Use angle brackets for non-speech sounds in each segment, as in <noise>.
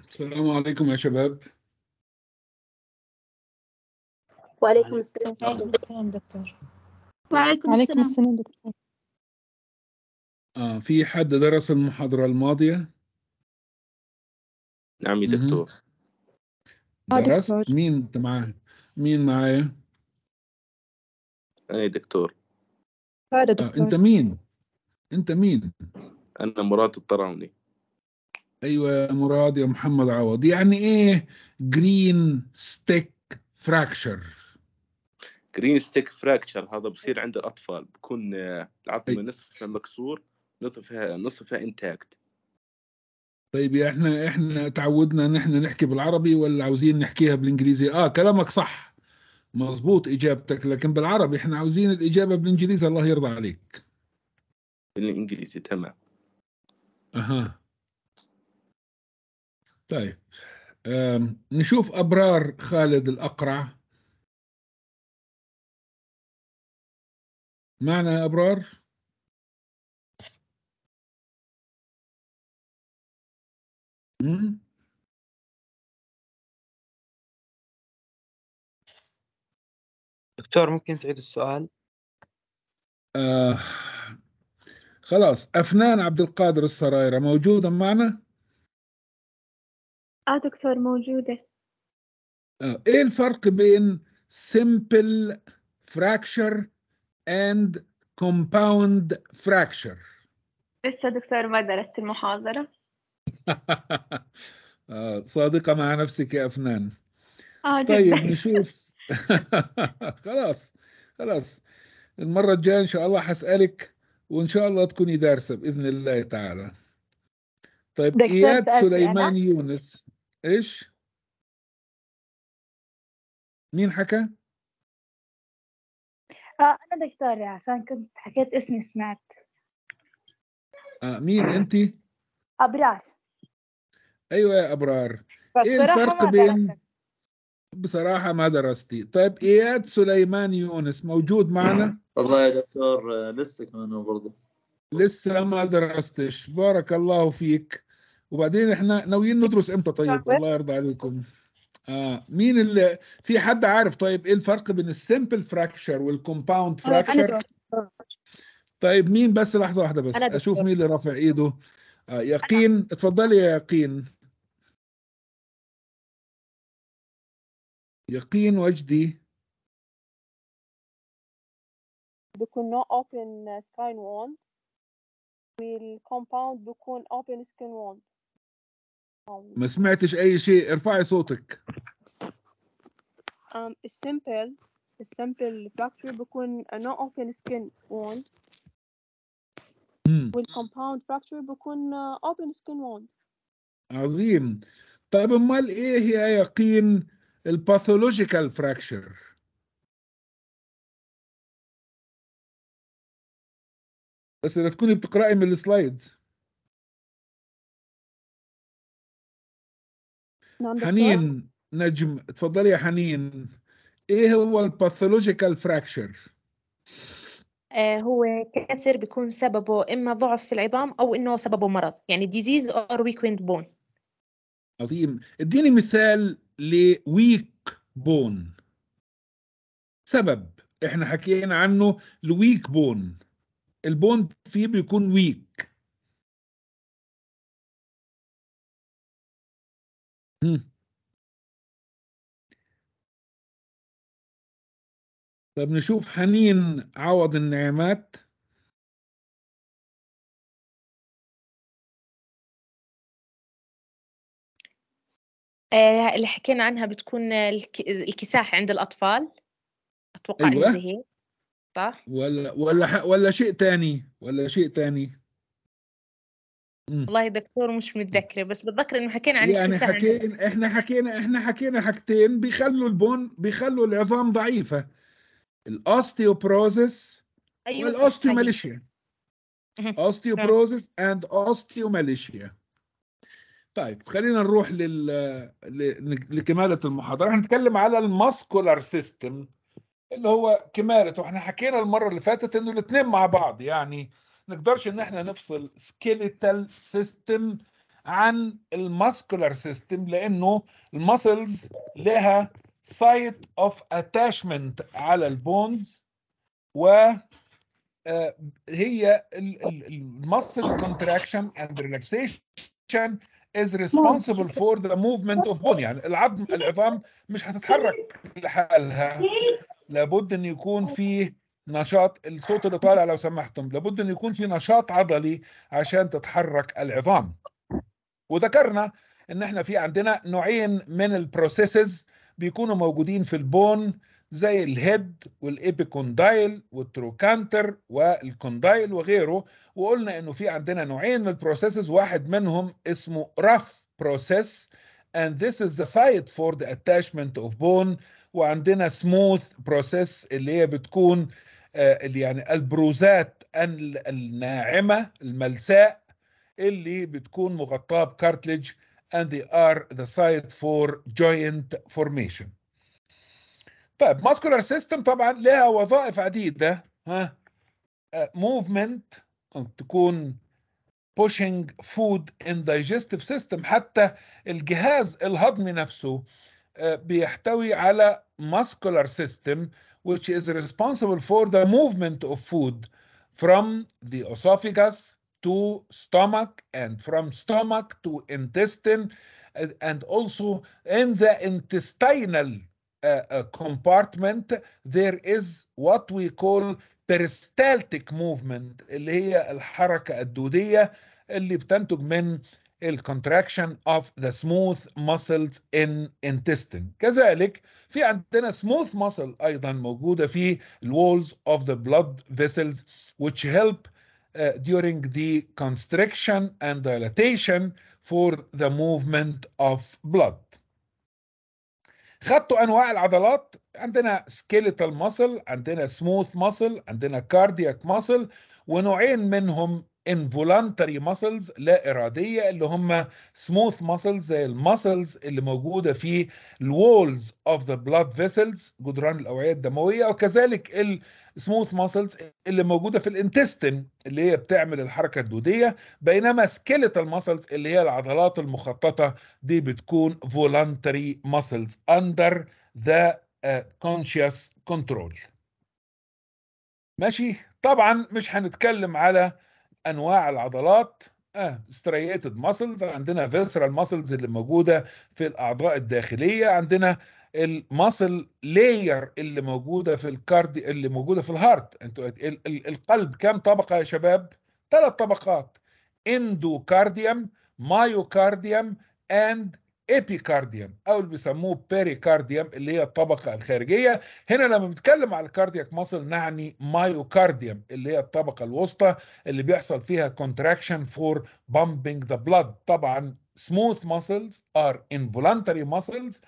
السلام عليكم يا شباب وعليكم السلام وعليكم السلام دكتور وعليكم, السلام. السلام دكتور آه في حد درس المحاضرة الماضية؟ نعم يا آه، دكتور درس؟ دكتور. مين انت معايا؟ مين معايا؟ أنا يا دكتور آه انت مين؟ انت مين؟ أنا مراد الطراوني ايوه يا مراد يا محمد عوض يعني ايه جرين ستيك فراكشر جرين ستيك فراكشر هذا بصير عند الاطفال بكون آه، العظم طيب. نصفها مكسور نصفها نصفها انتاكت طيب احنا احنا تعودنا ان احنا نحكي بالعربي ولا عاوزين نحكيها بالانجليزي اه كلامك صح مظبوط اجابتك لكن بالعربي احنا عاوزين الاجابه بالانجليزي الله يرضى عليك بالانجليزي تمام اها طيب نشوف أبرار خالد الأقرع معنا أبرار دكتور ممكن تعيد السؤال آه خلاص أفنان عبد القادر السرايرة موجودة معنا؟ اه دكتور موجودة آه. ايه الفرق بين simple fracture and compound fracture لسه دكتور ما درست المحاضرة <laughs> آه صادقة مع نفسك يا أفنان آه طيب <laughs> نشوف <laughs> خلاص خلاص المرة الجاية إن شاء الله حسألك وإن شاء الله تكوني دارسة بإذن الله تعالى طيب إياد سليمان أنا. يونس ايش مين حكى آه انا دكتورة عشان كنت حكيت اسمي سمعت آه مين انت ابرار ايوه يا ابرار ايه الفرق بين بصراحه ما درستي طيب اياد سليمان يونس موجود معنا والله يا دكتور آه، لسه كمان برضه لسه ما درستش بارك الله فيك وبعدين احنا ناويين ندرس امتى طيب الله يرضى عليكم اه مين اللي في حد عارف طيب ايه الفرق بين السمبل فراكشر والكومباوند فراكشر طيب مين بس لحظه واحده بس اشوف مين اللي رافع ايده آه يقين اتفضلي يا يقين يقين وجدي بيكون نو اوبن سكاين وون والكومباوند بيكون اوبن سكاين وون ما سمعتش اي شيء ارفعي صوتك um, السامبل السمبل فاكتور بيكون نو اوبن سكين wound والكومباوند فاكتور بيكون اوبن سكين wound عظيم طيب امال ايه هي يقين الباثولوجيكال فراكشر بس اذا تكوني بتقرأي من السلايدز حنين نجم تفضلي يا حنين ايه هو الباثولوجيكال آه، فراكشر هو كسر بيكون سببه اما ضعف في العظام او انه سببه مرض يعني ديزيز اور ويكند بون عظيم اديني مثال لويك بون سبب احنا حكينا عنه الويك بون البون فيه بيكون ويك إمم. طَب نشوف حنين عوض النعمات. آه، اللي حكينا عنها بتكون الكساح عند الأطفال، أتوقع أيوه. زي صح؟ ولا ولا ولا شيء ثاني ولا شيء ثاني والله دكتور مش متذكره بس بتذكر انه حكينا عن يعني, يعني حكينا احنا حكينا احنا حكينا حاجتين بيخلوا البون بيخلوا العظام ضعيفه الاوستيوبروزس أيوة والاوستيوماليشيا اوستيوبروزس اند اوستيوماليشيا طيب خلينا نروح لل لكماله المحاضره هنتكلم على الماسكولار سيستم اللي هو كماله واحنا حكينا المره اللي فاتت انه الاثنين مع بعض يعني نقدرش ان احنا نفصل سكيليتال سيستم عن الماسكولار سيستم لانه المسلز لها سايت اوف اتاشمنت على البونز و آه، هي المسل كونتراكشن اند ريلاكسيشن is responsible for the movement of bone يعني العظم العظام مش هتتحرك لحالها لابد ان يكون فيه نشاط الصوت اللي طالع لو سمحتم لابد أن يكون في نشاط عضلي عشان تتحرك العظام وذكرنا ان احنا في عندنا نوعين من البروسيسز بيكونوا موجودين في البون زي الهيد والابيكوندايل والتروكانتر والكوندايل وغيره وقلنا انه في عندنا نوعين من البروسيسز واحد منهم اسمه رف بروسيس and this is the site for the attachment of bone وعندنا smooth process اللي هي بتكون آه، يعني البروزات الناعمه الملساء اللي بتكون مغطاه بكارتلج and they are the site for joint formation. طيب muscular system طبعا لها وظائف عديده ها آه، movement تكون pushing food in digestive system حتى الجهاز الهضمي نفسه آه، بيحتوي على muscular system which is responsible for the movement of food from the esophagus to stomach and from stomach to intestine uh, and also in the intestinal uh, uh, compartment there is what we call peristaltic movement اللي هي اللي بتنتج من ال contraction of the smooth muscles in intestine كذلك في عندنا smooth muscle ايضا موجوده في walls of the blood vessels which help uh, during the constriction and dilatation for the movement of blood. خدتوا انواع العضلات عندنا skeletal muscle عندنا smooth muscle عندنا cardiac muscle ونوعين منهم involuntary muscles لا إرادية اللي هم smooth muscles زي المسلز اللي موجودة في walls of the blood vessels جدران الأوعية الدموية وكذلك ال muscles اللي موجوده في الانتستين اللي هي بتعمل الحركه الدوديه بينما skeletal muscles اللي هي العضلات المخططه دي بتكون muscles under اندر ذا uh, conscious control ماشي طبعا مش هنتكلم على انواع العضلات اه ستريتد ماسلز عندنا فيسرال ماسلز اللي موجوده في الاعضاء الداخليه عندنا الماسل لاير اللي موجوده في الكارد اللي موجوده في الهارت انتوا القلب كام طبقه يا شباب ثلاث طبقات اندوكارديوم مايوكارديوم اند ايبيكارديوم او اللي بيسموه بيريكارديوم اللي هي الطبقه الخارجيه هنا لما بنتكلم على الكاردياك ماسل نعني مايوكارديوم اللي هي الطبقه الوسطى اللي بيحصل فيها كونتراكشن فور بامبنج ذا بلاد طبعا سموث ماسلز ار انفولنتري ماسلز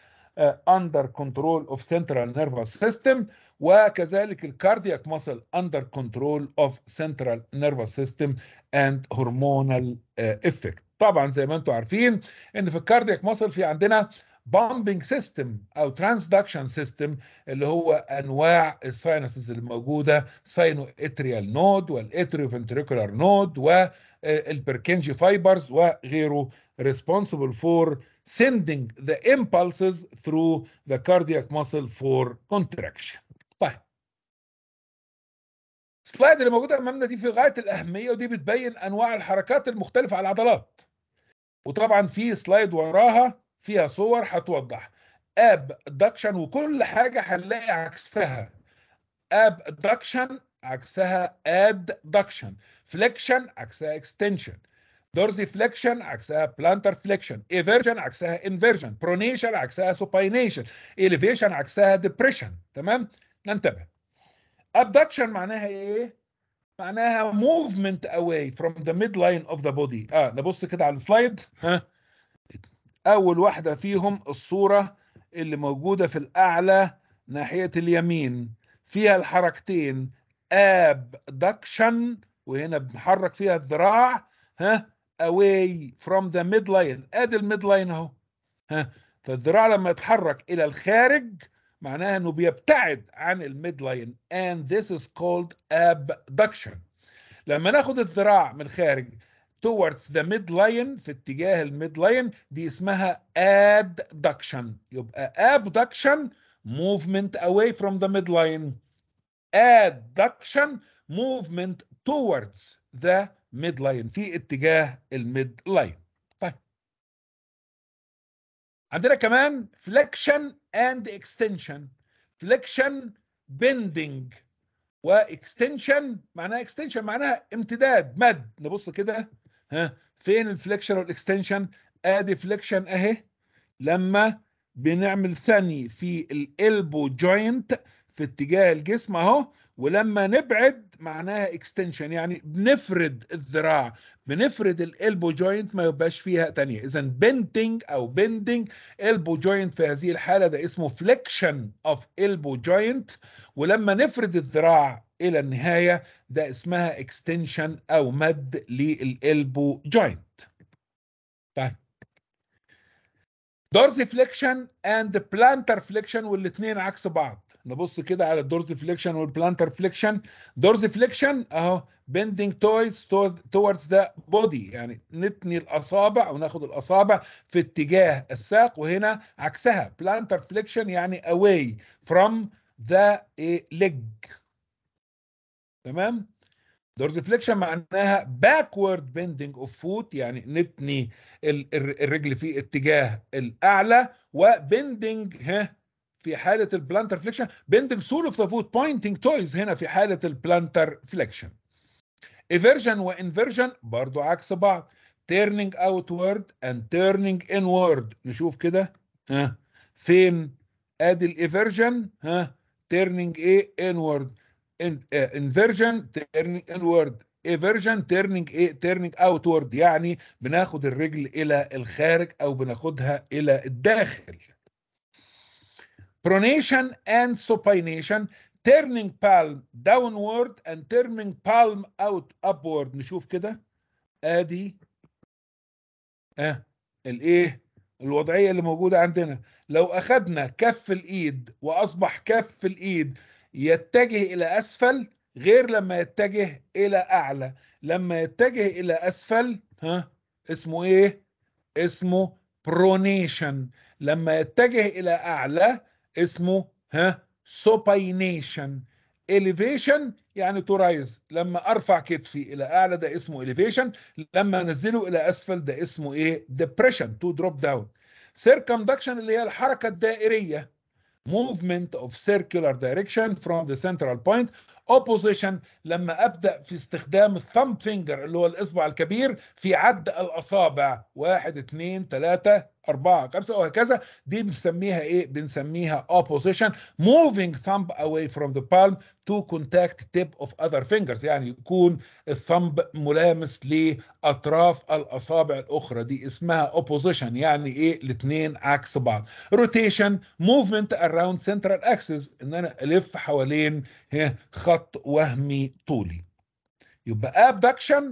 اندر كنترول اوف سنترال نيرفس سيستم وكذلك الكاردياك ماسل اندر كنترول اوف سنترال نيرفس سيستم اند هرمونال افكت طبعا زي ما انتم عارفين ان في الكاردياك مصر في عندنا بامبنج سيستم او ترانسدكشن سيستم اللي هو انواع الساينسز اللي موجوده ساينو اتريال نود والاتريو فنتريكولار نود والبركنجي فايبرز وغيره ريسبونسبل فور sending the impulses through the cardiac muscle for contraction. طيب السلايد اللي موجوده امامنا دي في غايه الاهميه ودي بتبين انواع الحركات المختلفه على العضلات وطبعا في سلايد وراها فيها صور هتوضح اب ادكشن وكل حاجه هنلاقي عكسها اب ادكشن عكسها ادكشن فليكشن عكسها اكستنشن دورزي فليكشن عكسها بلانتر فليكشن ايفيرجن عكسها انفيرجن برونيشن عكسها سوباينيشن اليفيشن عكسها ديبريشن تمام ننتبه abduction معناها ايه معناها movement away from the midline of the body اه نبص كده على السلايد ها اول واحده فيهم الصوره اللي موجوده في الاعلى ناحيه اليمين فيها الحركتين abduction وهنا بنحرك فيها الذراع ها away from the midline ادي الميد لاين اهو ها فالذراع لما يتحرك الى الخارج معناها انه بيبتعد عن الميد لاين and this is called abduction لما ناخد الذراع من الخارج towards the midline في اتجاه الميد لاين دي اسمها adduction يبقى abduction movement away from the midline line adduction movement towards the midline في اتجاه الميد لاين عندنا كمان فليكشن اند اكستنشن فليكشن بيندنج واكستنشن معناها اكستنشن معناها امتداد مد نبص كده ها فين الفليكشن والاكستنشن ادي فليكشن اهي لما بنعمل ثني في الالبو جوينت في اتجاه الجسم اهو ولما نبعد معناها اكستنشن يعني بنفرد الذراع بنفرد الالبو جوينت ما يبقاش فيها تانية اذا بنتنج او بندنج البو جوينت في هذه الحاله ده اسمه فليكشن اوف البو جوينت ولما نفرد الذراع الى النهايه ده اسمها اكستنشن او مد للالبو جوينت طيب دورزي فليكشن اند بلانتر فليكشن والاثنين عكس بعض نبص كده على الدورز فليكشن والبلانتر فليكشن دورز فليكشن اهو بيندنج تويز توردز ذا بودي يعني نتني الاصابع وناخد الاصابع في اتجاه الساق وهنا عكسها بلانتر فليكشن يعني اواي فروم ذا ليج تمام دورز فليكشن معناها باكورد بيندنج اوف فوت يعني نتني الرجل في اتجاه الاعلى وبيندنج ها في حاله البلانتر فليكشن بيندنج سول اوف ذا فوت بوينتنج تويز هنا في حاله البلانتر فليكشن ايفيرجن وانفيرجن برضو عكس بعض تيرنينج اوت وورد اند تيرنينج ان وورد نشوف كده ها فين ادي الايفيرجن ها تيرنينج ايه ان وورد انفيرجن تيرنينج ان وورد ايفيرجن تيرنينج ايه تيرنينج اوت وورد يعني بناخد الرجل الى الخارج او بناخدها الى الداخل pronation and supination turning palm downward and turning palm out upward نشوف كده ادي اه الايه الوضعيه اللي موجوده عندنا لو اخذنا كف الايد واصبح كف الايد يتجه الى اسفل غير لما يتجه الى اعلى لما يتجه الى اسفل ها اسمه ايه اسمه برونيشن لما يتجه الى اعلى اسمه ها سوباينيشن اليفيشن يعني تو رايز لما ارفع كتفي الى اعلى ده اسمه اليفيشن لما انزله الى اسفل ده اسمه ايه ديبريشن تو دروب داون سيركمدكشن اللي هي الحركه الدائريه movement of circular direction from the central point opposition لما ابدا في استخدام الثم فينجر اللي هو الاصبع الكبير في عد الاصابع واحد اثنين ثلاثة أربعة خمسة وهكذا دي بنسميها إيه؟ بنسميها opposition moving thumb away from the palm to contact tip of other fingers يعني يكون الثمب ملامس لأطراف الأصابع الأخرى دي اسمها opposition يعني إيه؟ الاتنين عكس بعض rotation movement around central axis إن أنا ألف حوالين خط وهمي طولي يبقى abduction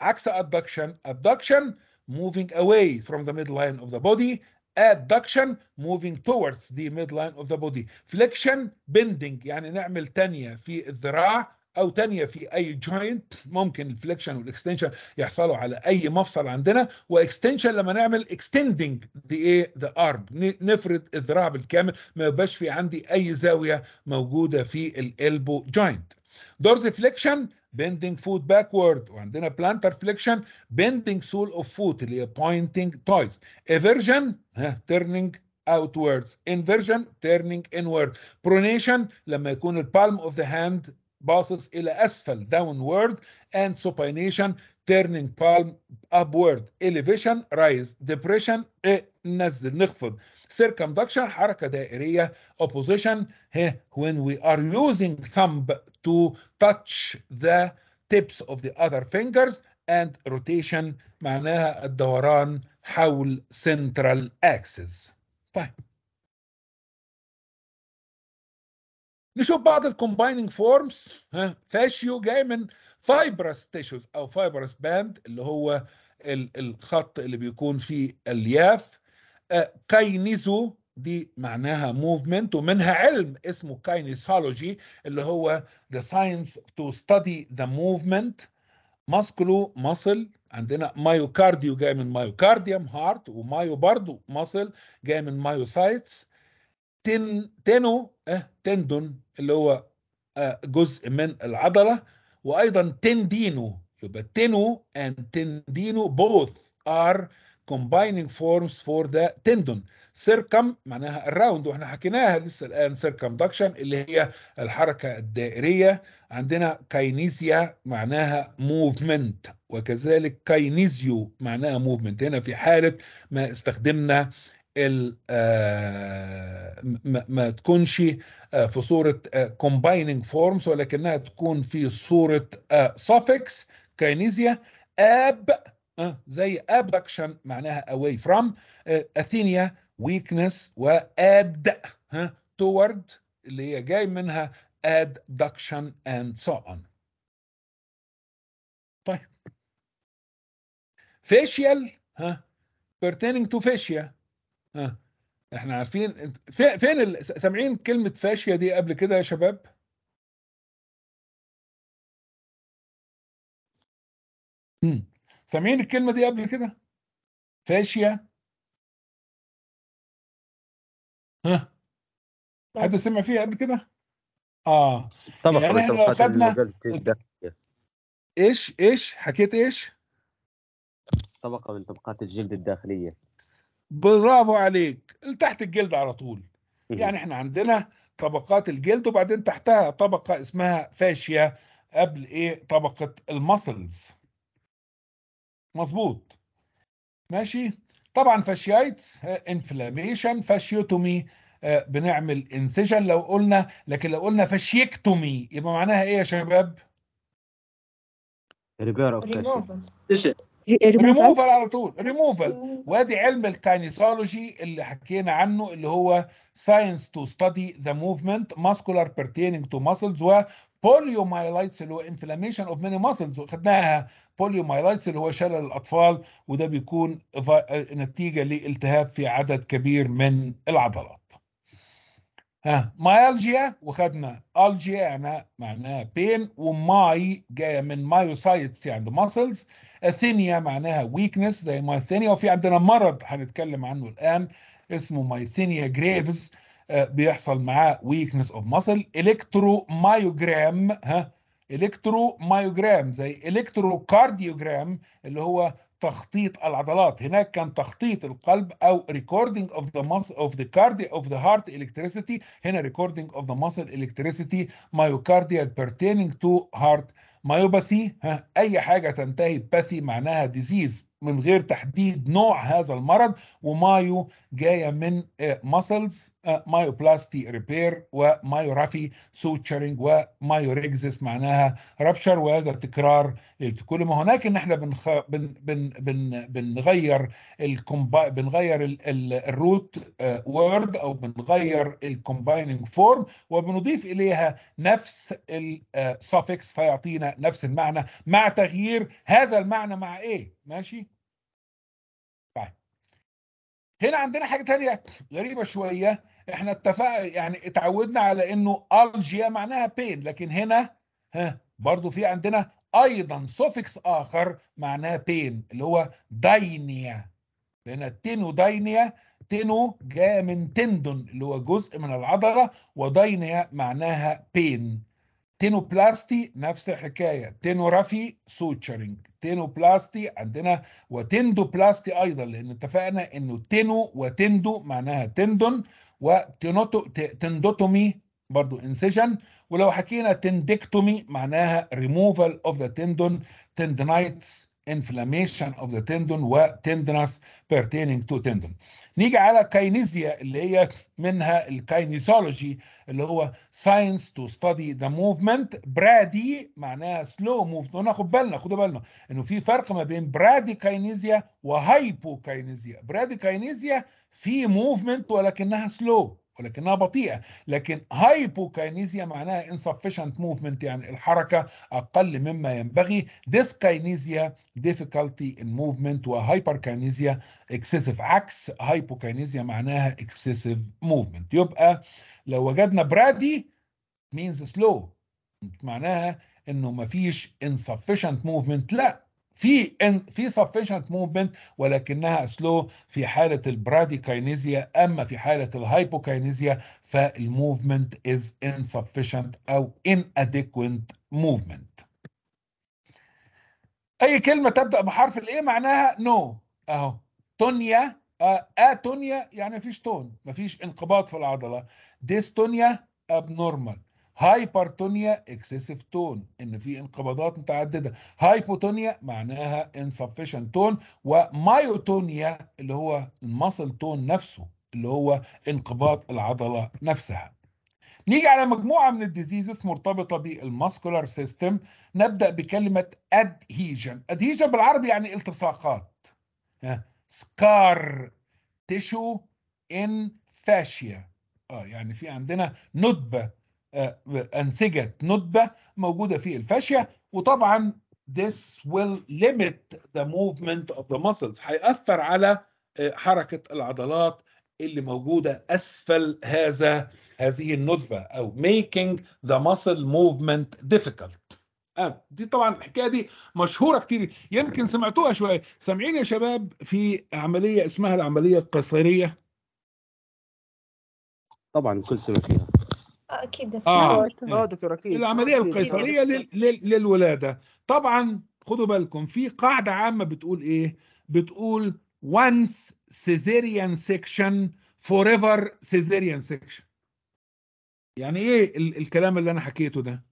عكس abduction abduction moving away from the midline of the body adduction moving towards the midline of the body flexion bending يعني نعمل تانية في الذراع او تانية في اي joint. ممكن الفليكشن والاكستنشن يحصلوا على اي مفصل عندنا واكستنشن لما نعمل extending the, the arm. نفرد الذراع بالكامل ما يبقاش في عندي اي زاويه موجوده في الالبو joint. دورز فليكشن bending foot backward وعندنا plantar flexion bending sole of foot اللي هي pointing toes eversion eh, turning outwards inversion turning inward pronation لما يكون palm of the hand باصص الى اسفل downward and supination turning palm upward elevation rise depression ننزل eh, نخفض circumduction حركه دائريه opposition هي when we are using thumb to touch the tips of the other fingers and rotation معناها الدوران حول central axis طيب نشوف بعض الكومبايننج فورمز ها فاشيو جاي من فايبرس تيشوز او فايبرس باند اللي هو الخط اللي بيكون فيه الياف آه، كاينيزو دي معناها موفمنت ومنها علم اسمه كاينيسولوجي اللي هو ذا ساينس تو ستادي ذا موفمنت ماسكلو ماسل عندنا مايوكارديو جاي من مايوكارديوم هارت ومايو برضو ماسل جاي من مايوسايتس تن تنو اه تندون اللي هو آه، جزء من العضله وايضا تندينو يبقى تنو اند تندينو بوث ار combining forms for the tendon سيركم معناها الراوند واحنا حكيناها لسه الان circumduction اللي هي الحركه الدائريه عندنا كاينيزيا معناها موفمنت وكذلك كاينيزيو معناها موفمنت هنا في حاله ما استخدمنا ال آه، ما, ما تكونش آه، في صوره كومبايننج آه، فورمز ولكنها تكون في صوره سافكس كاينيزيا اب آه، زي abduction معناها away from اثينيا آه، weakness واد ها toward اللي هي جاي منها adduction and so on طيب facial ها pertaining to fascia ها احنا عارفين فين سامعين كلمة فاشية دي قبل كده يا شباب؟ مم. سامعين الكلمه دي قبل كده فاشيه ها طيب. حد سمع فيها قبل كده اه طبعا يعني احنا لو خدنا ايش ايش حكيت ايش طبقه من طبقات الجلد الداخليه برافو عليك تحت الجلد على طول يعني احنا عندنا طبقات الجلد وبعدين تحتها طبقه اسمها فاشيه قبل ايه طبقه المسلز مظبوط ماشي طبعا فاشيايتس انفلاميشن فاشيوتومي بنعمل انسجن لو قلنا لكن لو قلنا فاشيكتومي يبقى معناها ايه يا شباب؟ ريبير اوف ريموفال على طول ريموفل وادي علم الكاينيسولوجي اللي حكينا عنه اللي هو ساينس تو ستادي ذا موفمنت ماسكولار بيرتيننج تو ماسلز و بوليومايلايتس اللي هو انفلاميشن اوف ميني ماسلز خدناها بوليومايلايتس اللي هو شلل الاطفال وده بيكون آه، نتيجه لالتهاب في عدد كبير من العضلات. ها مايالجيا وخدنا الجيا يعني معناها بين وماي جايه من مايوسايتس يعني ماسلز اثينيا معناها ويكنس زي مايثينيا وفي عندنا مرض هنتكلم عنه الان اسمه مايثينيا جريفز آه، بيحصل معاه ويكنس اوف ماسل الكترو مايوجرام ها الكترو مايوجرام زي الكترو كارديوجرام اللي هو تخطيط العضلات هناك كان تخطيط القلب او ريكوردنج اوف ذا ماسل اوف ذا كاردي اوف ذا هارت الكتريسيتي هنا ريكوردنج اوف ذا ماسل الكتريسيتي مايوكارديا بيرتيننج تو هارت مايوباثي ها اي حاجه تنتهي باثي معناها ديزيز من غير تحديد نوع هذا المرض ومايو جايه من ماسلز آه، مايوبلاستي ريبير ومايورافي سوتشرنج ومايوريكزس معناها رابشر وهذا تكرار كل ما هناك ان احنا بنخ... بن... بن... بن... بنغير الكومبا... بنغير ال... ال... الروت وورد آه، او بنغير الكومبايننج فورم وبنضيف اليها نفس السافكس آه، فيعطينا نفس المعنى مع تغيير هذا المعنى مع ايه ماشي طيب. هنا عندنا حاجه تانية غريبه شويه احنا اتفقنا يعني اتعودنا على انه الجيا معناها بين لكن هنا ها برضو في عندنا ايضا سوفكس اخر معناه بين اللي هو داينيا لان التينو داينيا تينو جاء من تندون اللي هو جزء من العضله وداينيا معناها بين تينوبلاستي نفس الحكايه تينورافي سوتشرينج تينوبلاستي عندنا وتندوبلاستي ايضا لان اتفقنا انه تينو وتندو معناها تندون وتندوتومي برضو انسجن ولو حكينا تندكتومي معناها ريموفال اوف ذا تندون تندنايتس inflammation of the tendon و tenderness pertaining to tendon نيجي على كينيزيا اللي هي منها الكينيزولوجي اللي هو science to study the movement برادي معناها سلو موفمنت ناخد بالنا خدوا بالنا انه في فرق ما بين برادي كينيزيا وهايبو كينيزيا. برادي كينيزيا في موفمنت ولكنها سلو ولكنها بطيئه لكن هايبوكاينيزيا معناها insufficient movement يعني الحركه اقل مما ينبغي ديسكاينيزيا difficulty in movement وهايبركاينيزيا excessive عكس هايبوكاينيزيا معناها excessive movement يبقى لو وجدنا برادي مينز سلو معناها انه ما فيش insufficient movement لا في في sufficient موفمنت ولكنها سلو في حاله البراديكاينيزيا اما في حاله الهايبوكاينيزيا فالموفمنت از insufficient او inadequate movement اي كلمه تبدا بحرف الايه معناها نو no. اهو تونيا آه، اتونيا يعني مفيش تون مفيش انقباض في العضله ديستونيا ابنورمال هايبرتونيا اكسسيف تون ان في انقباضات متعدده هايبوتونيا معناها insufficient تون ومايوتونيا اللي هو المصل تون نفسه اللي هو انقباض العضله نفسها نيجي على مجموعه من الديزيزز مرتبطه بالماسكولار سيستم نبدا بكلمه ادهيجن ادهيجن بالعربي يعني التصاقات سكار تيشو ان فاشيا اه يعني في عندنا ندبه آه، أنسجة ندبة موجودة في الفاشية وطبعا this will limit the movement of the muscles هيأثر على آه، حركة العضلات اللي موجودة أسفل هذا هذه الندبة أو making the muscle movement difficult آه دي طبعا الحكايه دي مشهوره كتير يمكن سمعتوها شويه سامعين يا شباب في عمليه اسمها العمليه القيصريه طبعا كل سمع فيها اكيد دكتور اه, آه, إيه. آه، دكتور اكيد العمليه القيصريه لل... للولاده طبعا خدوا بالكم في قاعده عامه بتقول ايه بتقول once cesarean section forever cesarean section يعني ايه ال... الكلام اللي انا حكيته ده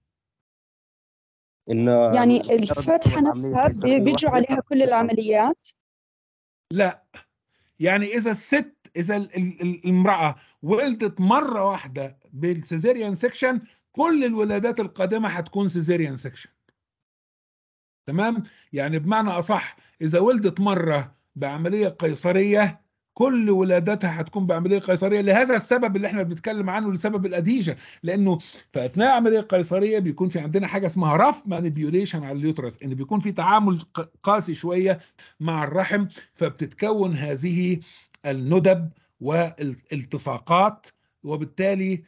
يعني الفتحه نفسها بيجوا عليها كل العمليات لا يعني اذا الست اذا المراه ولدت مره واحده بالسيزيريان سكشن كل الولادات القادمه هتكون سيزيريان سكشن تمام يعني بمعنى اصح اذا ولدت مره بعمليه قيصريه كل ولادتها هتكون بعمليه قيصريه لهذا السبب اللي احنا بنتكلم عنه لسبب الادهيجن لانه في اثناء عمليه قيصريه بيكون في عندنا حاجه اسمها رف مانيبيوليشن على اليوترس ان بيكون في تعامل قاسي شويه مع الرحم فبتتكون هذه الندب والالتصاقات وبالتالي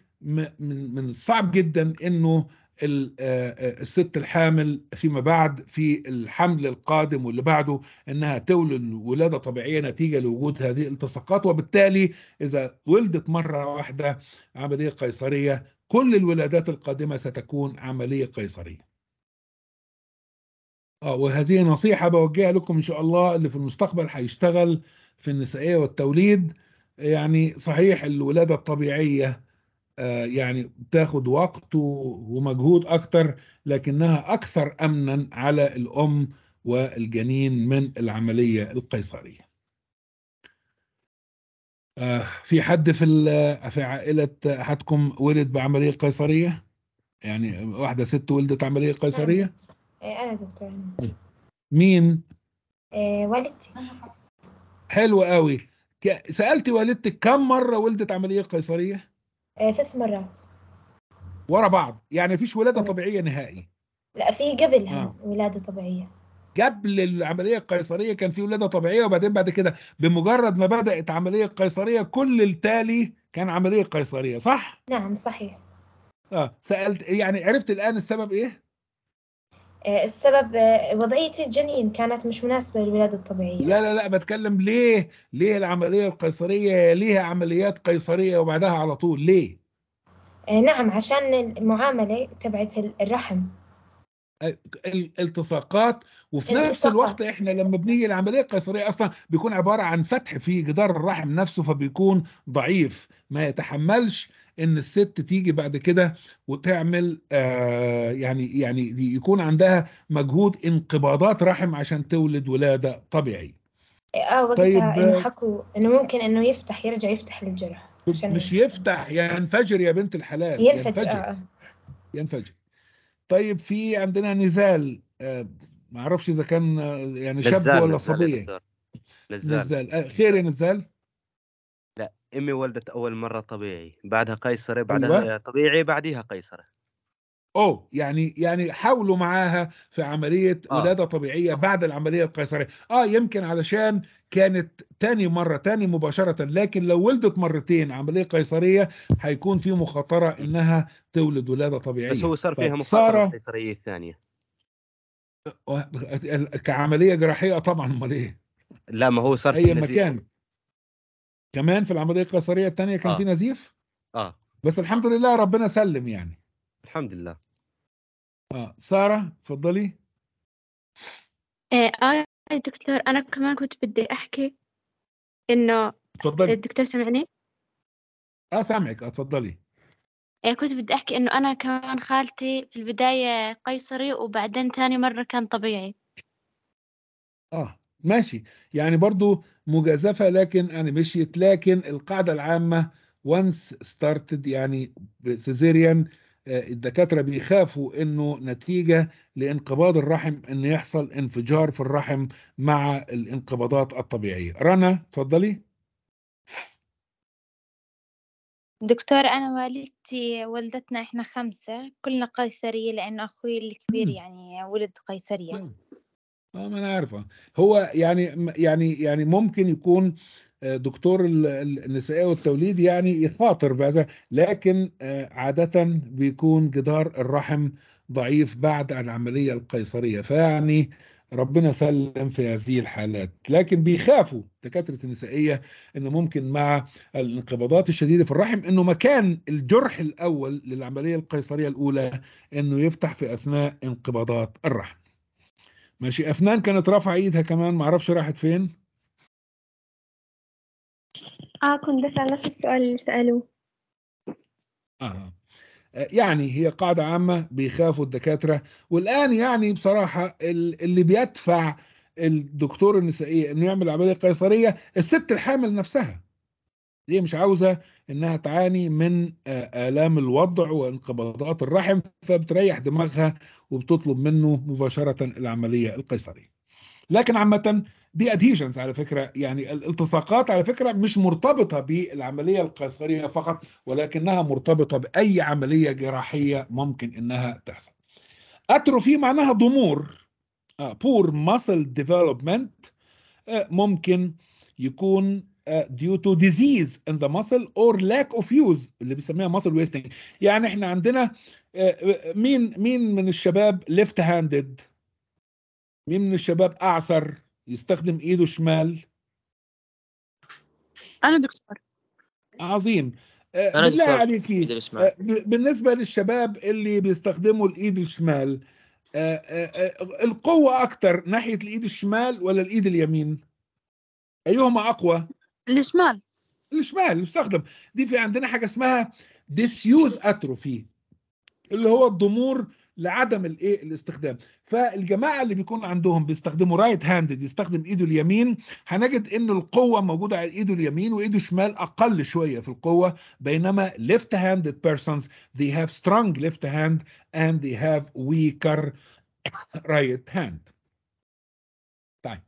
من الصعب جدا انه الست الحامل فيما بعد في الحمل القادم واللي بعده انها تولد ولاده طبيعيه نتيجه لوجود هذه الالتصاقات وبالتالي اذا ولدت مره واحده عمليه قيصريه كل الولادات القادمه ستكون عمليه قيصريه. اه وهذه نصيحه بوجهها لكم ان شاء الله اللي في المستقبل هيشتغل في النسائيه والتوليد يعني صحيح الولاده الطبيعيه آه، يعني بتاخد وقت ومجهود اكتر لكنها اكثر امنا على الام والجنين من العمليه القيصريه آه، في حد في في عائله احدكم ولد بعمليه قيصريه يعني واحده ست ولدت عمليه قيصريه انا إيه، دكتور مين إيه، والدتي حلو قوي سالتي والدتك كم مره ولدت عمليه قيصريه؟ آه، ثلاث مرات ورا بعض يعني فيش ولاده م. طبيعيه نهائي لا في قبلها آه. ولاده طبيعيه قبل العمليه القيصريه كان في ولاده طبيعيه وبعدين بعد كده بمجرد ما بدات عمليه قيصريه كل التالي كان عمليه قيصريه صح؟ نعم صحيح اه سالت يعني عرفت الان السبب ايه؟ آه، السبب آه، وضعية الجنين كانت مش مناسبة للولادة الطبيعية لا لا لا بتكلم ليه ليه العملية القيصرية ليها عمليات قيصرية وبعدها على طول ليه آه، نعم عشان المعاملة تبعت الرحم الالتصاقات وفي التصاقات. نفس الوقت احنا لما بنيجي العمليه القيصريه اصلا بيكون عباره عن فتح في جدار الرحم نفسه فبيكون ضعيف ما يتحملش ان الست تيجي بعد كده وتعمل آه، يعني يعني يكون عندها مجهود انقباضات رحم عشان تولد ولاده طبيعيه اه وقتها طيب انه حكوا انه ممكن انه يفتح يرجع يفتح للجرح مش يفتح ينفجر يا بنت الحلال ينفجر ينفجر, آه. آه. ينفجر. طيب في عندنا نزال آه، ما اعرفش اذا كان يعني شاب ولا صبيه نزال خير يا نزال امي ولدت اول مره طبيعي بعدها قيصري بعدها أيوة. طبيعي بعديها قيصري اوه يعني يعني حاولوا معاها في عمليه آه. ولاده طبيعيه آه. بعد العمليه القيصريه اه يمكن علشان كانت تاني مره تاني مباشره لكن لو ولدت مرتين عمليه قيصريه هيكون في مخاطره انها تولد ولاده طبيعيه بس هو صار فيها طيب، مخاطره قيصريه ثانيه أه، أه، كعمليه جراحيه طبعا امال ايه لا ما هو صار اي مكان كمان في العمليه القيصريه الثانيه كان آه. في نزيف اه بس الحمد لله ربنا سلم يعني الحمد لله اه ساره تفضلي ايه اه يا آه، دكتور انا كمان كنت بدي احكي انه تفضلي الدكتور آه، سمعني اه سامعك اتفضلي إيه كنت بدي احكي انه انا كمان خالتي في البدايه قيصري وبعدين ثاني مره كان طبيعي اه ماشي يعني برضو مجازفه لكن يعني مشيت لكن القاعده العامه وانس ستارتد يعني سيزيريان آه، الدكاتره بيخافوا انه نتيجه لانقباض الرحم ان يحصل انفجار في الرحم مع الانقباضات الطبيعيه رنا تفضلي دكتور أنا والدتي ولدتنا إحنا خمسة كلنا قيصرية لأن أخوي الكبير يعني ولد قيصرية اه ما انا عارفه هو يعني يعني يعني ممكن يكون آه، دكتور النساء والتوليد يعني يخاطر بهذا لكن آه، عادة بيكون جدار الرحم ضعيف بعد العملية القيصرية فيعني ربنا سلم في هذه الحالات لكن بيخافوا دكاترة النسائية أنه ممكن مع الانقباضات الشديدة في الرحم أنه مكان الجرح الأول للعملية القيصرية الأولى أنه يفتح في أثناء انقباضات الرحم ماشي أفنان كانت رافعة إيدها كمان معرفش راحت فين اه كنت بسأل نفس السؤال اللي سألوه آه. يعني هي قاعدة عامة بيخافوا الدكاترة والآن يعني بصراحة اللي بيدفع الدكتور النسائية إنه يعمل عملية قيصرية الست الحامل نفسها هي مش عاوزه انها تعاني من آه، الام الوضع وانقباضات الرحم فبتريح دماغها وبتطلب منه مباشره العمليه القيصريه. لكن عامه دي اديشنز على فكره يعني الالتصاقات على فكره مش مرتبطه بالعمليه القيصريه فقط ولكنها مرتبطه باي عمليه جراحيه ممكن انها تحصل. اتروفي معناها ضمور بور ماسل ديفلوبمنت ممكن يكون آه، due to disease in the muscle or lack of use اللي بيسميها muscle wasting يعني احنا عندنا آه، آه، مين مين من الشباب ليفت هاندد مين من الشباب اعسر يستخدم ايده شمال انا دكتور عظيم بالله عليك بالنسبه للشباب اللي بيستخدموا الايد الشمال القوه اكتر ناحيه الايد الشمال ولا الايد اليمين ايهما اقوى الشمال الشمال يستخدم دي في عندنا حاجه اسمها ديسيوز اتروفي اللي هو الضمور لعدم الايه الاستخدام فالجماعه اللي بيكون عندهم بيستخدموا رايت هاندد يستخدم ايده اليمين هنجد ان القوه موجوده على ايده اليمين وايده الشمال اقل شويه في القوه بينما ليفت هاند persons they have strong left hand and they have weaker <coughs> right hand طيب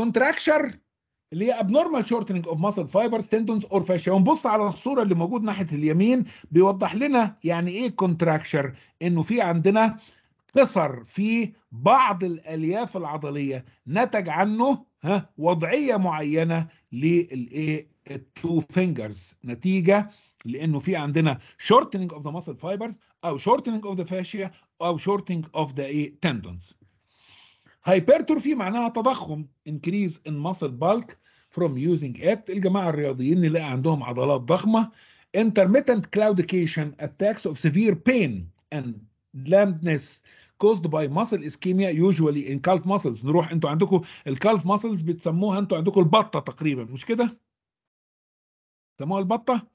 contracture اللي هي ابنورمال شورتنج اوف ماسل فايبرز تندونز اور فاشيا ونبص على الصوره اللي موجود ناحيه اليمين بيوضح لنا يعني ايه كونتراكشر انه في عندنا قصر في بعض الالياف العضليه نتج عنه ها وضعيه معينه للايه التو فينجرز نتيجه لانه في عندنا شورتنج اوف ذا ماسل فايبرز او شورتنج اوف ذا فاشيا او شورتنج اوف ذا ايه تندونز هايبرتروفي معناها تضخم increase in muscle bulk from using it الجماعه الرياضيين اللي عندهم عضلات ضخمه intermittent claudication attacks of severe pain and lampness caused by muscle ischemia usually in calf muscles نروح انتوا عندكم الكالف muscles بتسموها انتوا عندكم البطه تقريبا مش كده؟ سموها البطه؟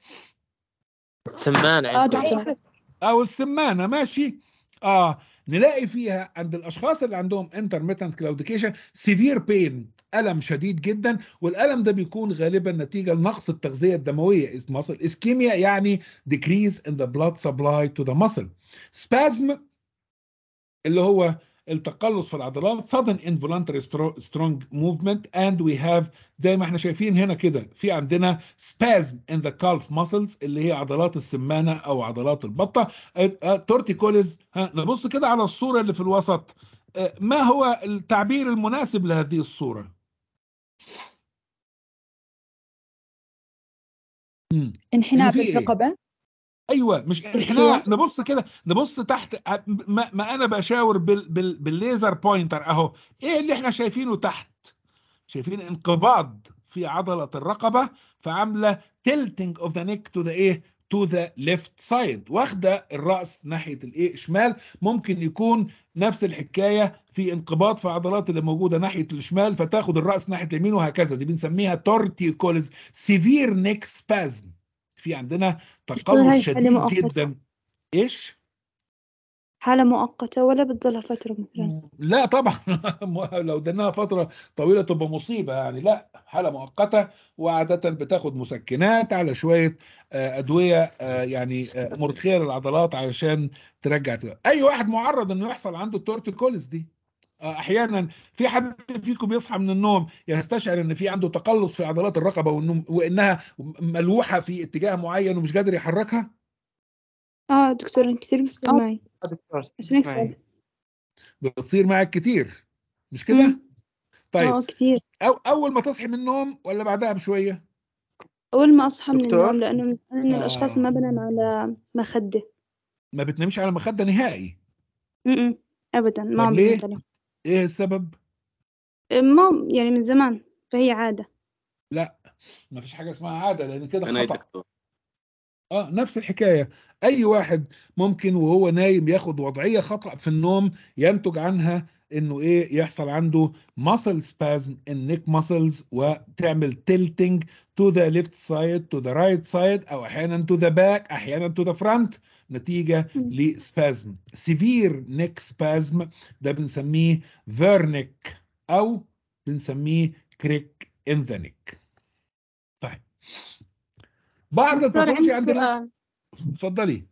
السمانه آه، او السمانه ماشي اه نلاقي فيها عند الاشخاص اللي عندهم انترميتنت كلاوديكيشن سيفير بين الم شديد جدا والالم ده بيكون غالبا نتيجه لنقص التغذيه الدمويه از ماسل اسكيميا يعني decrease in the blood supply to the muscle spasm اللي هو التقلص في العضلات sudden involuntary strong movement and we have زي ما احنا شايفين هنا كده في عندنا spasm in the calf muscles اللي هي عضلات السمانه او عضلات البطه آه، آه، torticollis نبص كده على الصوره اللي في الوسط آه، ما هو التعبير المناسب لهذه الصوره؟ انحناء في إيه؟ الرقبه ايوه مش <laughs> أيوة. احنا نبص كده نبص تحت ما, ما انا بشاور بال بال بالليزر بوينتر اهو ايه اللي احنا شايفينه تحت شايفين انقباض في عضله الرقبه فعامله تلتنج اوف ذا نيك تو ذا ايه تو ذا ليفت سايد واخده الراس ناحيه الايه شمال ممكن يكون نفس الحكايه في انقباض في عضلات اللي موجوده ناحيه الشمال فتاخد الراس ناحيه اليمين وهكذا دي بنسميها تورتيكولز سيفير نيك سبازم في عندنا تقلص شديد جدا ايش؟ حالة مؤقتة ولا بتضلها فترة مثلا؟ لا طبعا <laughs> لو دناها فترة طويلة تبقى مصيبة يعني لا حالة مؤقتة وعادة بتاخد مسكنات على شوية آه، أدوية آه، يعني آه، مرخية للعضلات علشان ترجع أي واحد معرض إنه يحصل عنده التورتيكوليس دي احيانا في حد فيكم يصحى من النوم يستشعر ان في عنده تقلص في عضلات الرقبه وإنه وانها ملوحه في اتجاه معين ومش قادر يحركها اه دكتور انا كثير بتصير معي آه، عشان هيك بتصير معك كثير مش كده طيب اه كثير أو اول ما تصحي من النوم ولا بعدها بشويه اول ما اصحى من النوم لانه من آه. الاشخاص ما بنام على مخده ما بتنامش على مخده نهائي م -م. ابدا ما عمري إيه السبب؟ ما يعني من زمان فهي عادة لا ما فيش حاجة اسمها عادة لأن كده خطأ أنا دكتور اه نفس الحكاية أي واحد ممكن وهو نايم ياخد وضعية خطأ في النوم ينتج عنها انه ايه يحصل عنده muscle spasm in neck muscles وتعمل tilting to the left side to the right side او احيانا to the back احيانا to the front نتيجه لسبازم سيفير نيك سبازم ده بنسميه فيرنيك او بنسميه كريك ان ذا نيك طيب بعض الباثولوجي عندنا اتفضلي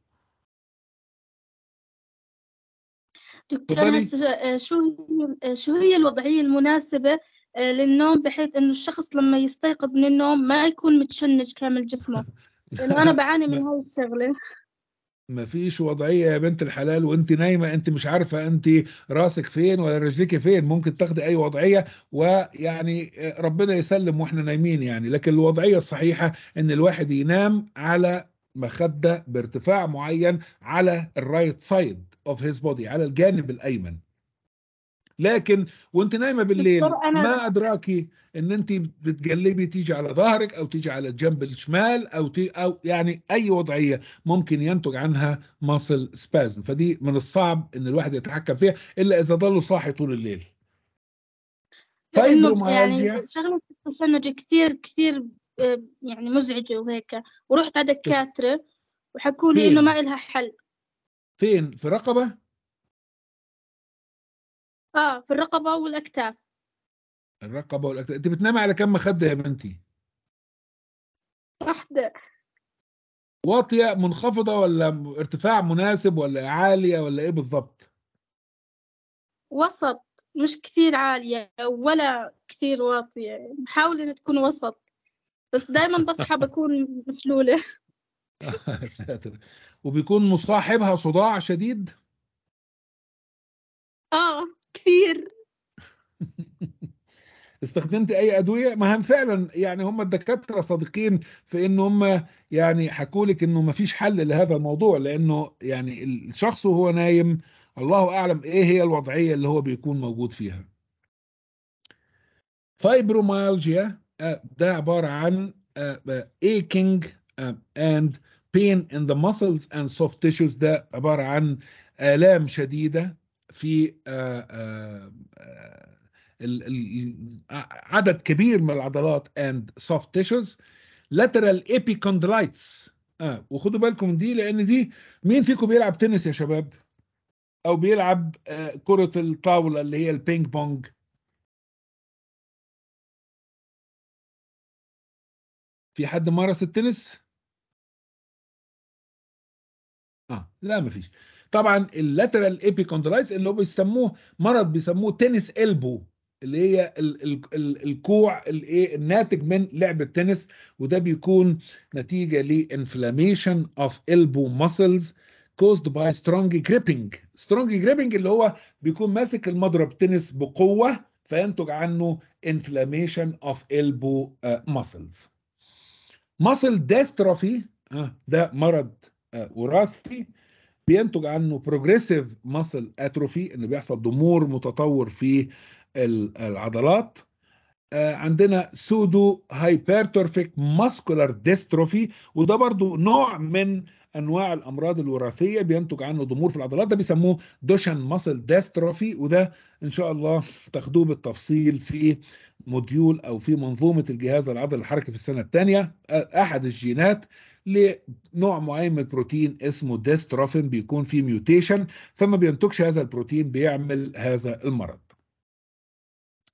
دكتور آه، شو هي آه، شو هي الوضعيه المناسبه آه، للنوم بحيث انه الشخص لما يستيقظ من النوم ما يكون متشنج كامل جسمه <laughs> لانه انا بعاني من هاي الشغله ما فيش وضعية يا بنت الحلال وانت نايمة انت مش عارفة انت راسك فين ولا رجلك فين ممكن تاخدي اي وضعية ويعني ربنا يسلم واحنا نايمين يعني لكن الوضعية الصحيحة ان الواحد ينام على مخدة بارتفاع معين على الرايت سايد اوف هيز بودي على الجانب الايمن لكن وانت نايمه بالليل ما ادراكي ان انت بتتقلبي تيجي على ظهرك او تيجي على الجنب الشمال او تي او يعني اي وضعيه ممكن ينتج عنها ماسل سبازم فدي من الصعب ان الواحد يتحكم فيها الا اذا ضلوا صاحي طول الليل فايبروميالجيا يعني شغله التسنج كثير كثير آه، يعني مزعجه وهيك ورحت على دكاتره وحكوا لي انه ما لها حل فين في رقبه اه في الرقبة والأكتاف الرقبة والأكتاف أنت بتنامي على كم مخدة يا بنتي؟ واحدة واطية منخفضة ولا ارتفاع مناسب ولا عالية ولا إيه بالظبط؟ وسط مش كثير عالية ولا كثير واطية بحاول إن تكون وسط بس دايما بصحى بكون مشلولة <laughs> ساتر وبيكون مصاحبها صداع شديد؟ كثير <laughs> استخدمت اي ادويه ما هم فعلا يعني هم الدكاتره صادقين في ان هم يعني حكوا لك انه ما فيش حل لهذا الموضوع لانه يعني الشخص وهو نايم الله اعلم ايه هي الوضعيه اللي هو بيكون موجود فيها فايبروميالجيا آه، ده عباره عن آه، آه، aching and pain in the muscles and soft tissues ده عباره عن الام شديده في آه، آه، آه، عدد كبير من العضلات اند سوفت tissues lateral epicondylites اه وخدوا بالكم دي لان دي مين فيكم بيلعب تنس يا شباب او بيلعب كرة الطاولة اللي هي البينج بونج في حد مارس التنس اه لا مفيش طبعا اللاترال ايبيكوندرايتس اللي هو بيسموه مرض بيسموه تنس البو اللي هي الـ الـ الـ الكوع الايه الناتج من لعب التنس وده بيكون نتيجه لانفلاميشن اوف البو ماسلز كوزد باي سترونج جريبنج سترونج جريبنج اللي هو بيكون ماسك المضرب تنس بقوه فينتج عنه انفلاميشن اوف البو ماسلز ماسل ديستروفي ده مرض آه، وراثي بينتج عنه بروجريسيف ماسل اتروفي ان بيحصل ضمور متطور في العضلات آه، عندنا سودو هايبرتروفيك ماسكولار ديستروفي وده برضو نوع من انواع الامراض الوراثيه بينتج عنه ضمور في العضلات ده بيسموه دوشن ماسل ديستروفي وده ان شاء الله تاخدوه بالتفصيل في موديول او في منظومه الجهاز العضلي الحركي في السنه الثانيه آه، احد الجينات لنوع معين من البروتين اسمه ديستروفين بيكون فيه ميوتيشن فما بينتجش هذا البروتين بيعمل هذا المرض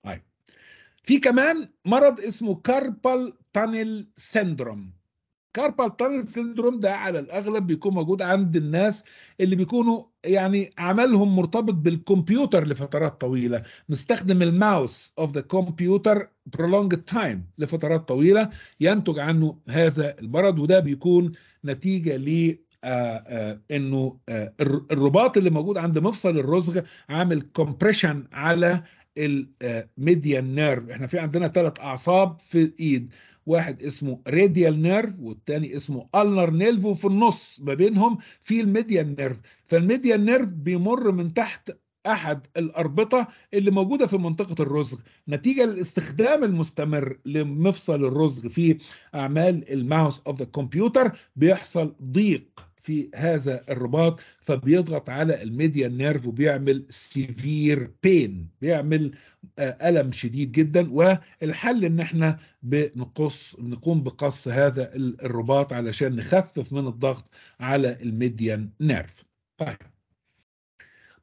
طيب. في كمان مرض اسمه كاربال تانيل سيندروم كاربال تانل سيندروم ده على الاغلب بيكون موجود عند الناس اللي بيكونوا يعني عملهم مرتبط بالكمبيوتر لفترات طويله مستخدم الماوس اوف ذا كمبيوتر برولونج تايم لفترات طويله ينتج عنه هذا المرض وده بيكون نتيجه ل آه، آه، انه آه، الرباط اللي موجود عند مفصل الرزغ عامل كومبريشن على الميديا نيرف احنا في عندنا ثلاث اعصاب في الايد واحد اسمه راديال نيرف والتاني اسمه النر نيرف وفي النص ما بينهم في الميديال نيرف فالميديال نيرف بيمر من تحت احد الاربطه اللي موجوده في منطقه الرزغ نتيجه للاستخدام المستمر لمفصل الرزغ في اعمال الماوس اوف ذا كمبيوتر بيحصل ضيق في هذا الرباط فبيضغط على الميديا نيرف وبيعمل سيفير بين بيعمل آه، ألم شديد جدا والحل ان احنا بنقص نقوم بقص هذا الرباط علشان نخفف من الضغط على الميديا نيرف طيب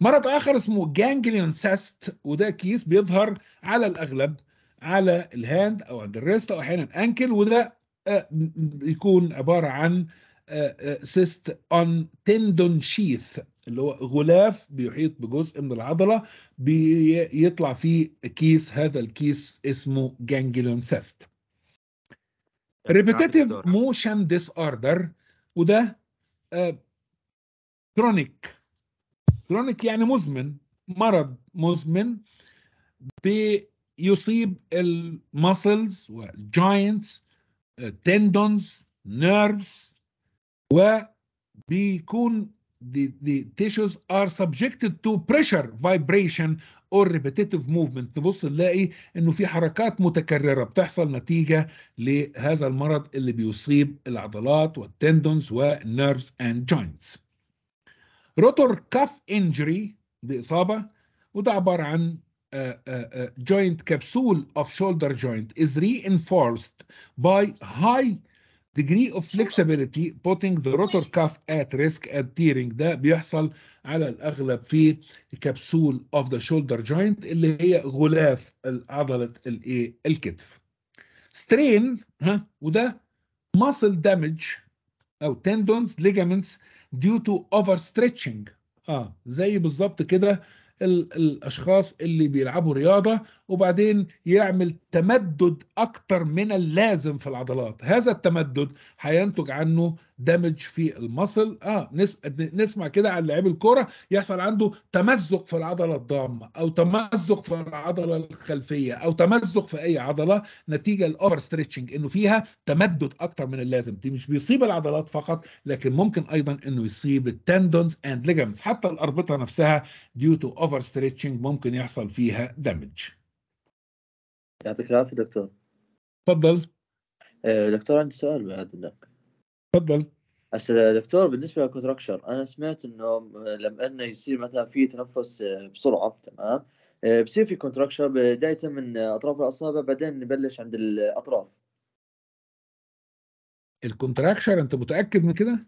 مرض اخر اسمه جانجليون سيست وده كيس بيظهر على الاغلب على الهاند او عند الريست او احيانا انكل وده آه، يكون عباره عن سيست اون تندون شيث اللي هو غلاف بيحيط بجزء من العضله بيطلع فيه كيس هذا الكيس اسمه جانجليون سيست ريبيتيتيف موشن ديس اوردر وده كرونيك آه، كرونيك يعني مزمن مرض مزمن بيصيب المسلز والجاينتس تندونز نيرفز وبيكون the, the tissues are subjected to pressure vibration or repetitive movement نبص نلاقي انه في حركات متكرره بتحصل نتيجه لهذا المرض اللي بيصيب العضلات والتندونز والنيرفز and joints rotor cuff injury دي اصابه وده عباره عن joint capsule of shoulder joint is reinforced by high degree of flexibility putting the rotor cuff at risk at tearing ده بيحصل على الأغلب في كبسول of the shoulder joint اللي هي غلاف عضلة الايه الكتف strain ها وده muscle damage أو tendons ligaments due to overstretching اه زي بالظبط كده الاشخاص اللي بيلعبوا رياضه وبعدين يعمل تمدد اكتر من اللازم في العضلات هذا التمدد هينتج عنه دامج في المصل اه نس... نسمع كده عن لعيب الكوره يحصل عنده تمزق في العضله الضامه او تمزق في العضله الخلفيه او تمزق في اي عضله نتيجه الاوفر ستريتشنج انه فيها تمدد اكتر من اللازم دي مش بيصيب العضلات فقط لكن ممكن ايضا انه يصيب التندونز اند ليجمز حتى الاربطه نفسها ديو تو اوفر ستريتشنج ممكن يحصل فيها دامج يعطيك العافيه دكتور تفضل آه، دكتور عندي سؤال بعد اذنك تفضل هسه دكتور بالنسبه للكونتراكشر انا سمعت انه آه، لما انه يصير مثلا في تنفس آه، بسرعه تمام آه، بصير في كونتراكشر بدايه من اطراف الاصابع بعدين نبلش عند الاطراف الكونتراكشر انت متاكد من كده؟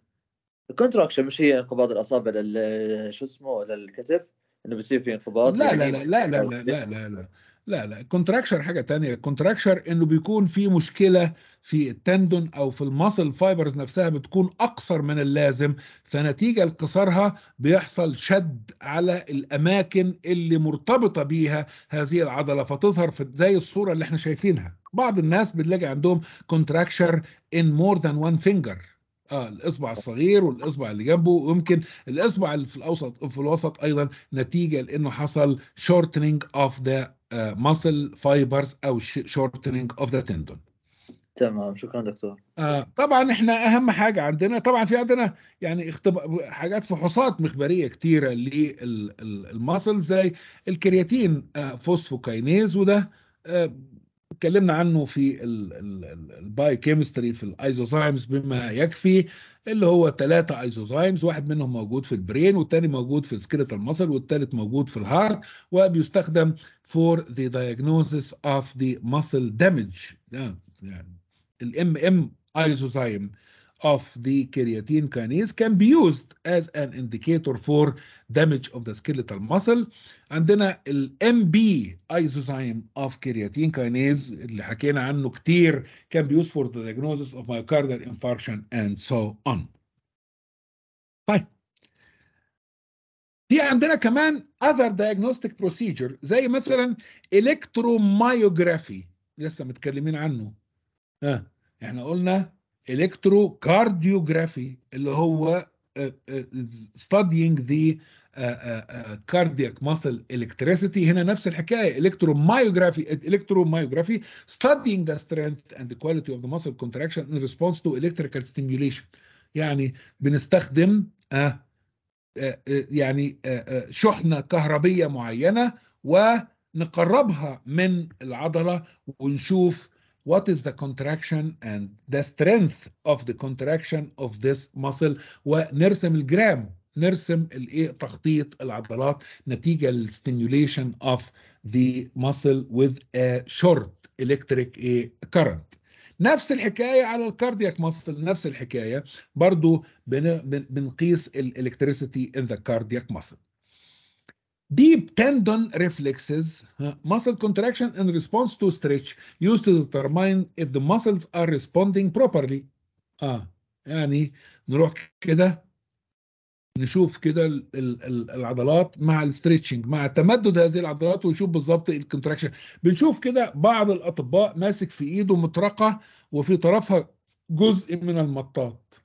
الكونتراكشر مش هي انقباض الاصابع لل شو اسمه للكتف انه بصير في انقباض لا يعني لا لا لا لا <laughs> لا لا, لا, لا. لا لا الكونتراكشر حاجه تانية الكونتراكشر انه بيكون في مشكله في التندون او في المصل فايبرز نفسها بتكون اقصر من اللازم فنتيجه لقصرها بيحصل شد على الاماكن اللي مرتبطه بيها هذه العضله فتظهر في زي الصوره اللي احنا شايفينها بعض الناس بنلاقي عندهم كونتراكشر ان مور ذان وان فينجر اه الاصبع الصغير والاصبع اللي جنبه ويمكن الاصبع اللي في الاوسط في الوسط ايضا نتيجه لانه حصل شورتنينج اوف ذا ماسل فايبرز او شورتنينج اوف ذا تندون تمام شكرا دكتور آه طبعا احنا اهم حاجه عندنا طبعا في عندنا يعني حاجات فحوصات مخبريه كتيره للماسل زي الكرياتين آه فوسفوكاينيز وده آه اتكلمنا عنه في الباي كيمستري في الايزوزايمز بما يكفي اللي هو ثلاثة ايزوزايمز واحد منهم موجود في البرين والثاني موجود في السكيلتال المصل والثالث موجود في الهارت وبيستخدم فور ذا دايجنوزس اوف ذا مصل دامج يعني الام ام ايزوزايم of the keratin kinase can be used as an indicator for damage of the skeletal muscle عندنا ال MB isozyme of keratin kinase اللي حكينا عنه كتير can be used for the diagnosis of myocardial infarction and so on طيب في عندنا كمان other diagnostic procedure زي مثلا electromyography لسه متكلمين عنه ها احنا قلنا الكتروكارديوغرافي اللي هو studying the cardiac muscle electricity هنا نفس الحكايه الكترومايوغرافي الكترومايوغرافي studying the strength and the quality of the muscle contraction in response to electrical stimulation يعني بنستخدم يعني شحنه كهربيه معينه ونقربها من العضله ونشوف what is the contraction and the strength of the contraction of this muscle ونرسم الجرام نرسم الايه تخطيط العضلات نتيجه للستيميوليشن اوف the muscle with a short electric current نفس الحكايه على الكاردياك ماسل نفس الحكايه برضو بنقيس الالكتريسيتي ان ذا كاردياك ماسل Deep tendon reflexes, uh, muscle contraction in response to stretch used to determine if the muscles are responding properly. اه يعني نروح كده نشوف كده العضلات مع الستريتشنج مع تمدد هذه العضلات ونشوف بالظبط الكونتراكشن بنشوف كده بعض الاطباء ماسك في ايده مطرقه وفي طرفها جزء من المطاط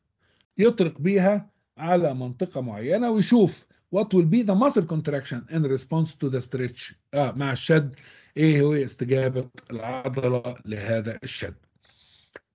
يطرق بيها على منطقه معينه ويشوف what will be the muscle contraction in response to the stretch آه مع الشد ايه هو استجابه العضله لهذا الشد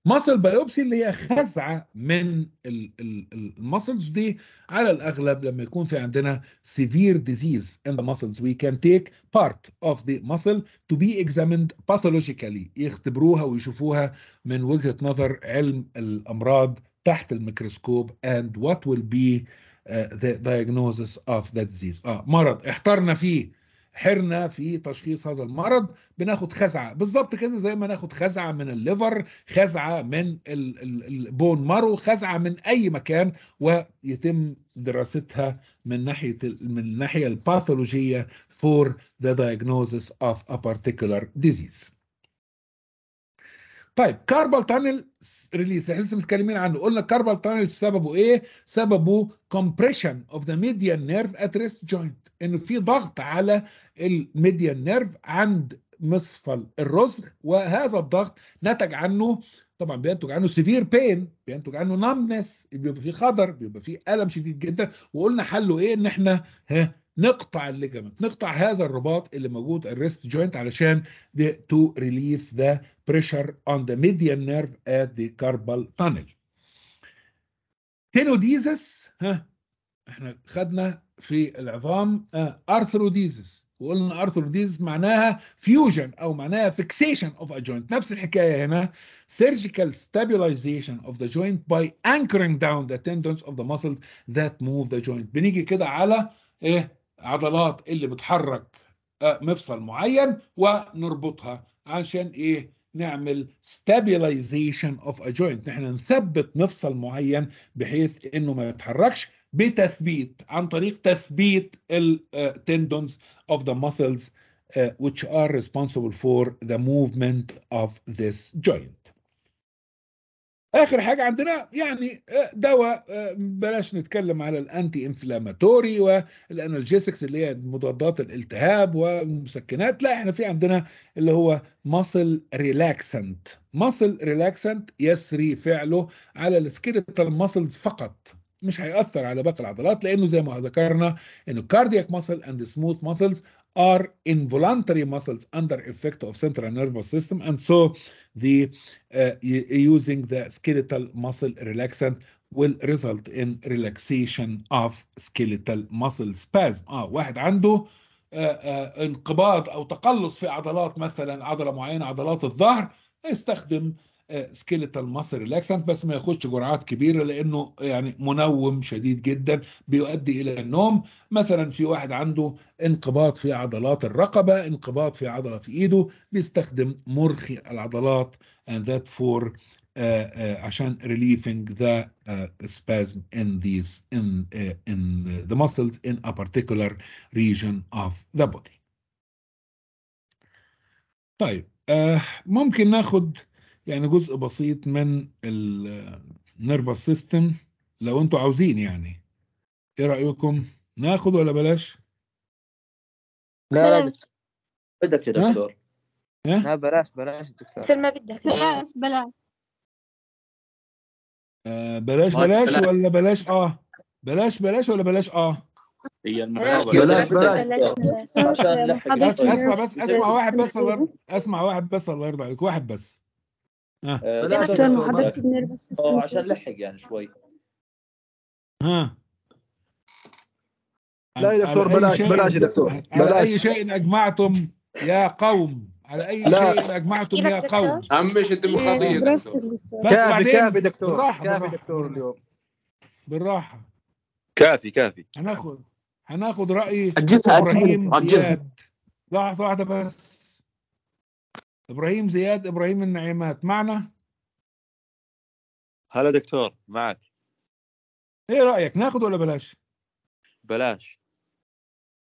muscle biopsy اللي هي خزعه من المسلز دي على الاغلب لما يكون في عندنا severe disease in the muscles we can take part of the muscle to be examined pathologically يختبروها ويشوفوها من وجهه نظر علم الامراض تحت الميكروسكوب and what will be آه، the diagnosis of that disease اه مرض احترنا فيه حرنا في تشخيص هذا المرض بناخد خزعه بالظبط كده زي ما ناخد خزعه من الليفر خزعه من البون مارو خزعه من اي مكان ويتم دراستها من ناحيه من الناحيه الباثولوجيه for the diagnosis of a particular disease طيب كاربال تانل ريليس احنا لسه متكلمين عنه قلنا كاربال تانل سببه ايه سببه كومبريشن اوف ذا ميديان نيرف ات ريست جوينت انه في ضغط على الميديان نيرف عند مصفى الرسغ وهذا الضغط نتج عنه طبعا بينتج عنه سيفير بين بينتج عنه نامنس بيبقى فيه خضر بيبقى فيه الم شديد جدا وقلنا حله ايه ان احنا ها نقطع الليجامنت نقطع هذا الرباط اللي موجود الريست جوينت علشان تو ريليف ذا بريشر اون ذا ميديان نيرف ات ذا كاربال تانل تينوديزس ها احنا خدنا في العظام ارثروديزس آه، وقلنا ارثروديزس معناها فيوجن او معناها فيكسيشن اوف ا جوينت نفس الحكايه هنا surgical stabilization of the joint by anchoring down the tendons of the muscles that move the joint بنيجي كده على ايه عضلات اللي بتحرك آه، مفصل معين ونربطها عشان ايه نعمل stabilization of a joint نحن نثبت مفصل معين بحيث انه ما يتحركش بتثبيت عن طريق تثبيت آه، tendons of the muscles آه، which are responsible for the movement of this joint اخر حاجه عندنا يعني آه، دواء آه، بلاش نتكلم على الانتي انفلاماتوري والانالجيسكس اللي هي مضادات الالتهاب والمسكنات لا احنا في عندنا اللي هو مصل ريلاكسنت مصل ريلاكسنت يسري فعله على السكيلتال ماسلز فقط مش هيأثر على باقي العضلات لانه زي ما ذكرنا انه كاردياك ماسل اند سموث ماسلز are involuntary muscles under effect of central nervous system and so the uh, using the skeletal muscle relaxant will result in relaxation of skeletal muscle spasm اه واحد عنده انقباض او تقلص في عضلات مثلا عضله معينه عضلات الظهر يستخدم سكيلتال ماسل ريلاكسنت بس ما ياخدش جرعات كبيره لانه يعني منوم شديد جدا بيؤدي الى النوم مثلا في واحد عنده انقباض في عضلات الرقبه انقباض في عضله في ايده بيستخدم مرخي العضلات and that for uh, uh, عشان relieving the uh, spasm in these in uh, in the muscles in a particular region of the body. طيب uh, ممكن ناخد يعني جزء بسيط من النيرفس سيستم لو انتوا عاوزين يعني ايه رايكم ناخد ولا بلاش لا لا بدك يا دكتور ها؟ لا بلاش بلاش دكتور ما بدك بلاش بلاش آه، بلاش بلاش ولا بلاش اه بلاش بلاش ولا بلاش اه هي المحاضرة بلاش بلاش بلاش اسمع بس اسمع واحد بس الله يرضى عليك واحد بس اه عشان لحق يعني شوي ها لا يا دكتور بلاش بلاش يا دكتور بلاش على اي شيء اجمعتم يا قوم على اي شيء اجمعتم يا قوم عمش انت مخاطيه دكتور إيه. كافي كافي دكتور بالراحه كافي دكتور اليوم بالراحه كافي كافي هناخذ هناخذ راي اجلها اجلها لحظه واحده بس ابراهيم زياد ابراهيم النعيمات معنا هلا دكتور معك ايه رايك ناخذ ولا بلاش بلاش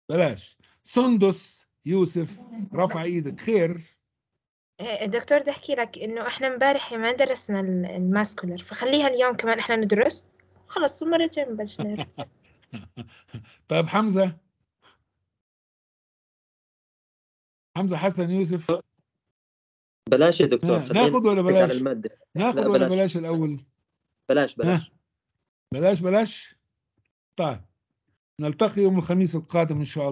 بلاش سندس يوسف رفع ايدك خير إيه، دكتور بدي احكي لك انه احنا امبارح ما درسنا الماسكولر فخليها اليوم كمان احنا ندرس خلص ثم رجع بنبلش ندرس <laughs> طيب حمزه حمزه حسن يوسف بلاش يا دكتور ناخذ ولا بلاش؟ المادة ناخذ ولا بلاش الأول؟ بلاش بلاش بلاش بلاش؟ طيب نلتقي يوم الخميس القادم إن شاء الله